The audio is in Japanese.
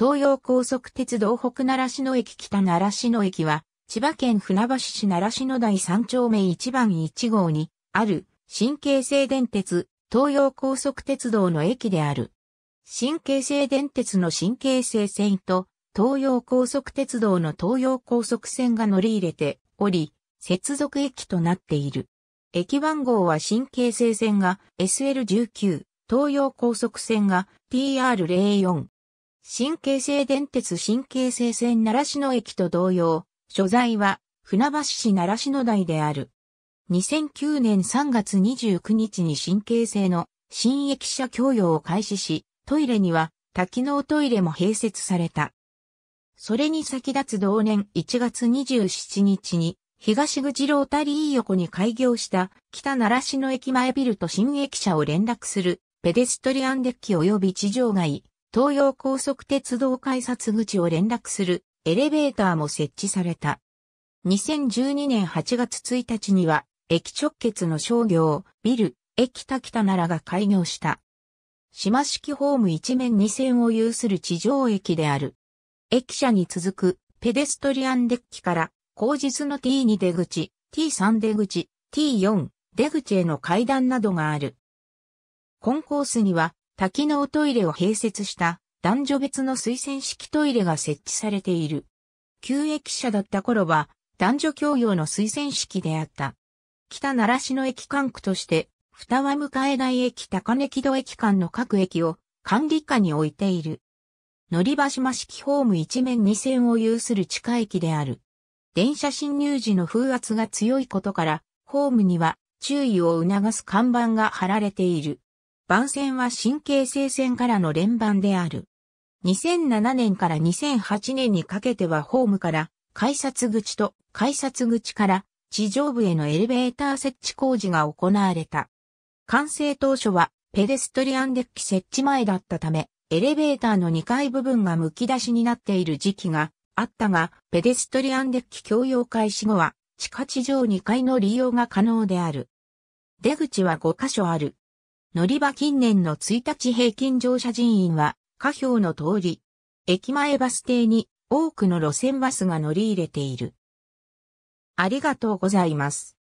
東洋高速鉄道北奈良市の駅北奈良市の駅は、千葉県船橋市奈良市の台3丁目1番1号に、ある、新京成電鉄、東洋高速鉄道の駅である。新京成電鉄の新京成線と、東洋高速鉄道の東洋高速線が乗り入れており、接続駅となっている。駅番号は新京成線が SL19、東洋高速線が PR04。神経性電鉄神経性線奈良市の駅と同様、所在は船橋市奈良市の台である。2009年3月29日に神経性の新駅舎供与を開始し、トイレには多機能トイレも併設された。それに先立つ同年1月27日に東口ロータリー横に開業した北奈良市の駅前ビルと新駅舎を連絡するペデストリアンデッキ及び地上街東洋高速鉄道改札口を連絡するエレベーターも設置された。2012年8月1日には、駅直結の商業、ビル、駅滝田奈良が開業した。島式ホーム一面2線を有する地上駅である。駅舎に続くペデストリアンデッキから、後日の T2 出口、T3 出口、T4 出口への階段などがある。コンコースには多機能トイレを併設した男女別の推薦式トイレが設置されている。旧駅舎だった頃は男女共用の推薦式であった。北奈良市の駅管区として、二和迎台駅高根木戸駅間の各駅を管理下に置いている。乗り場島式ホーム一面二線を有する地下駅である。電車進入時の風圧が強いことから、ホームには注意を促す看板が貼られている。番線は神経性線からの連番である。2007年から2008年にかけてはホームから改札口と改札口から地上部へのエレベーター設置工事が行われた。完成当初はペデストリアンデッキ設置前だったため、エレベーターの2階部分が剥き出しになっている時期があったが、ペデストリアンデッキ共用開始後は地下地上2階の利用が可能である。出口は5カ所ある。乗り場近年の1日平均乗車人員は、下表の通り、駅前バス停に多くの路線バスが乗り入れている。ありがとうございます。